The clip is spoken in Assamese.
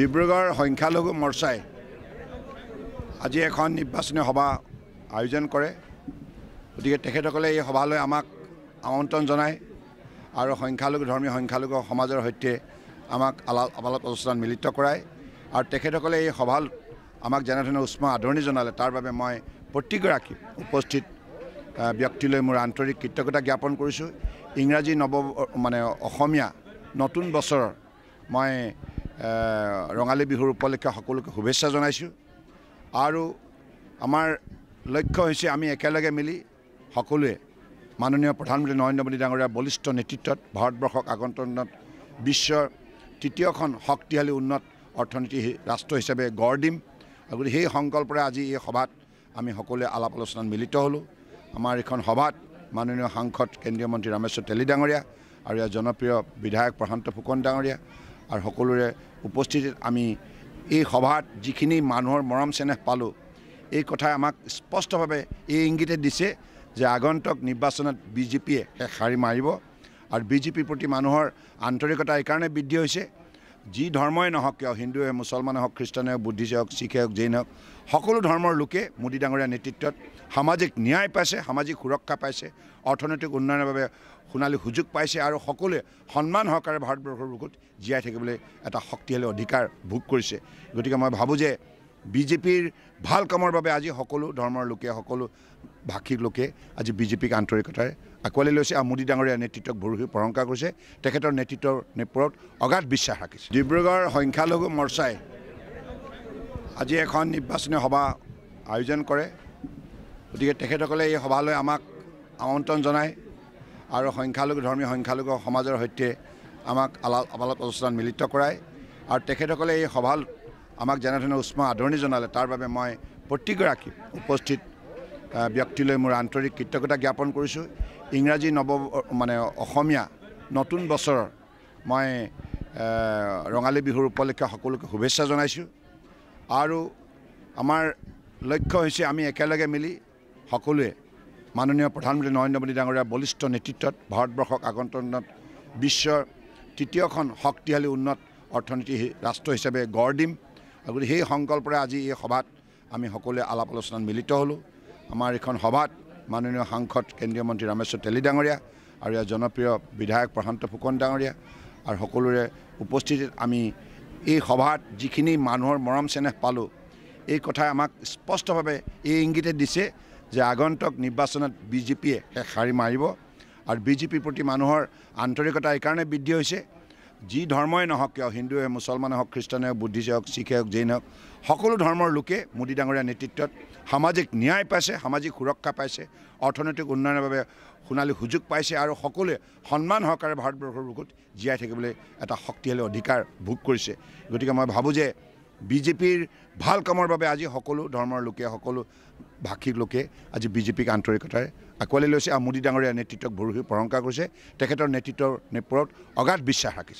ডিব্ৰুগড় সংখ্যালঘু মৰ্চাই আজি এখন নিৰ্বাচনী সভা আয়োজন কৰে গতিকে তেখেতসকলে এই সভালৈ আমাক আমন্ত্ৰণ জনায় আৰু সংখ্যালঘু ধৰ্মীয় সংখ্যালঘু সমাজৰ সৈতে আমাক আলা আদালত অনুষ্ঠান মিলিত কৰায় আৰু তেখেতসকলে এই সভাল আমাক যেনেধৰণে উষ্ম আদৰণি জনালে তাৰ বাবে মই প্ৰতিগৰাকী উপস্থিত ব্যক্তিলৈ মোৰ আন্তৰিক কৃতজ্ঞতা জ্ঞাপন কৰিছোঁ ইংৰাজী নৱ মানে অসমীয়া নতুন বছৰৰ মই ৰঙালী বিহুৰ উপলক্ষে সকলোকে শুভেচ্ছা জনাইছোঁ আৰু আমাৰ লক্ষ্য হৈছে আমি একেলগে মিলি সকলোৱে মাননীয় প্ৰধানমন্ত্ৰী নৰেন্দ্ৰ মোদী ডাঙৰীয়াৰ বলিষ্ঠ নেতৃত্বত ভাৰতবৰ্ষক আগন্তনত বিশ্বৰ তৃতীয়খন শক্তিশালী উন্নত অৰ্থনীতি ৰাষ্ট্ৰ হিচাপে গঢ় দিম আৰু সেই সংকল্পৰে আজি এই সভাত আমি সকলোৱে আলাপ আলোচনাত মিলিত হ'লোঁ আমাৰ এইখন সভাত মাননীয় সাংসদ কেন্দ্ৰীয় মন্ত্ৰী ৰামেশ্বৰ তেলী ডাঙৰীয়া আৰু ইয়াৰ জনপ্ৰিয় বিধায়ক প্ৰশান্ত ফুকন ডাঙৰীয়া আৰু সকলোৰে উপস্থিতিত আমি এই সভাত যিখিনি মানুহৰ মৰম চেনেহ পালোঁ এই কথাই আমাক স্পষ্টভাৱে এই ইংগিতে দিছে যে আগন্তুক নিৰ্বাচনত বিজেপিয়ে শেষ সাৰি মাৰিব আৰু বিজেপিৰ প্ৰতি মানুহৰ আন্তৰিকতা এইকাৰণে বৃদ্ধি হৈছে যি ধৰ্মই নহওক কিয় হিন্দুৱে হওক মুছলমানেই হওক খ্ৰীষ্টানেই হওক বুদ্ধিষ্টেই হওক শিখেই হওক জৈন হওক সকলো ধৰ্মৰ লোকে মোদী ডাঙৰীয়া নেতৃত্বত সামাজিক ন্যায় পাইছে সামাজিক সুৰক্ষা পাইছে অৰ্থনৈতিক উন্নয়নৰ বাবে সোণালী সুযোগ পাইছে আৰু সকলোৱে সন্মান সহকাৰে ভাৰতবৰ্ষৰ বুকুত জীয়াই থাকিবলৈ এটা শক্তিশালী অধিকাৰ ভোগ কৰিছে গতিকে মই ভাবোঁ যে বিজেপিৰ ভাল কামৰ বাবে আজি সকলো ধৰ্মৰ লোকে সকলো ভাষিক লোকে আজি বিজেপিক আন্তৰিকতাৰে আঁকোৱালি লৈছে আৰু মোদী ডাঙৰীয়া নেতৃত্বক ভৰসী প্ৰশংসা কৰিছে তেখেতৰ নেতৃত্বৰ নেপথত অগাধ বিশ্বাস ৰাখিছে ডিব্ৰুগড় সংখ্যালঘু মৰ্চাই আজি এখন নিৰ্বাচনী সভা আয়োজন কৰে গতিকে তেখেতসকলে এই সভালৈ আমাক আমন্ত্ৰণ জনায় আৰু সংখ্যালঘু ধৰ্মী সংখ্যালঘু সমাজৰ সৈতে আমাক আলাল আদালত অনুষ্ঠান মিলিত কৰায় আৰু তেখেতসকলে এই সভাত আমাক যেনেধৰণে উষ্ম আদৰণি জনালে তাৰ বাবে মই প্ৰতিগৰাকী উপস্থিত ব্যক্তিলৈ মোৰ আন্তৰিক কৃতজ্ঞতা জ্ঞাপন কৰিছোঁ ইংৰাজী নৱ মানে অসমীয়া নতুন বছৰৰ মই ৰঙালী বিহুৰ উপলক্ষে সকলোকে শুভেচ্ছা জনাইছোঁ আৰু আমাৰ লক্ষ্য হৈছে আমি একেলগে মিলি সকলোৱে মাননীয় প্ৰধানমন্ত্ৰী নৰেন্দ্ৰ মোদী ডাঙৰীয়া বলিষ্ঠ নেতৃত্বত ভাৰতবৰ্ষক আগন্তনত বিশ্বৰ তৃতীয়খন শক্তিশালী উন্নত অৰ্থনীতি ৰাষ্ট্ৰ হিচাপে গঢ় দিম গতিকে সেই সংকল্পৰে আজি এই সভাত আমি সকলোৱে আলাপ আলোচনাত মিলিত হ'লোঁ আমাৰ এইখন সভাত মাননীয় সাংসদ কেন্দ্ৰীয় মন্ত্ৰী ৰামেশ্বৰ তেলী ডাঙৰীয়া আৰু ইয়াৰ জনপ্ৰিয় বিধায়ক প্ৰশান্ত ফুকন ডাঙৰীয়া আৰু সকলোৰে উপস্থিতিত আমি এই সভাত যিখিনি মানুহৰ মৰম চেনেহ পালোঁ এই কথাই আমাক স্পষ্টভাৱে এই ইংগিতে দিছে যে আগন্তুক নিৰ্বাচনত বিজেপিয়ে শেষ শাৰী মাৰিব আৰু বিজেপিৰ প্ৰতি মানুহৰ আন্তৰিকতা এইকাৰণে বৃদ্ধি হৈছে যি ধৰ্মই নহওক কিয় হিন্দুৱে মুছলমানে হওক খ্ৰীষ্টানে হওক বুদ্ধিষ্ট হওক শিখে হওক জৈন হওক সকলো ধৰ্মৰ লোকে মোদী ডাঙৰীয়া নেতৃত্বত সামাজিক ন্যায় পাইছে সামাজিক সুৰক্ষা পাইছে অৰ্থনৈতিক উন্নয়নৰ বাবে সোণালী সুযোগ পাইছে আৰু সকলোৱে সন্মান সহকাৰে ভাৰতবৰ্ষৰ বুকুত জীয়াই থাকিবলৈ এটা শক্তিশালী অধিকাৰ ভোগ কৰিছে গতিকে মই ভাবোঁ যে বিজেপিৰ ভাল কামৰ বাবে আজি সকলো ধৰ্মৰ লোকে সকলো ভাষিক লোকে আজি বিজেপিক আন্তৰিকতাৰে আঁকোৱালি লৈছে আৰু মোদী ডাঙৰীয়া নেতৃত্বক ভৰসী প্ৰশংসা কৰিছে তেখেতৰ নেতৃত্বৰ ওপৰত অগাধ বিশ্বাস ৰাখিছে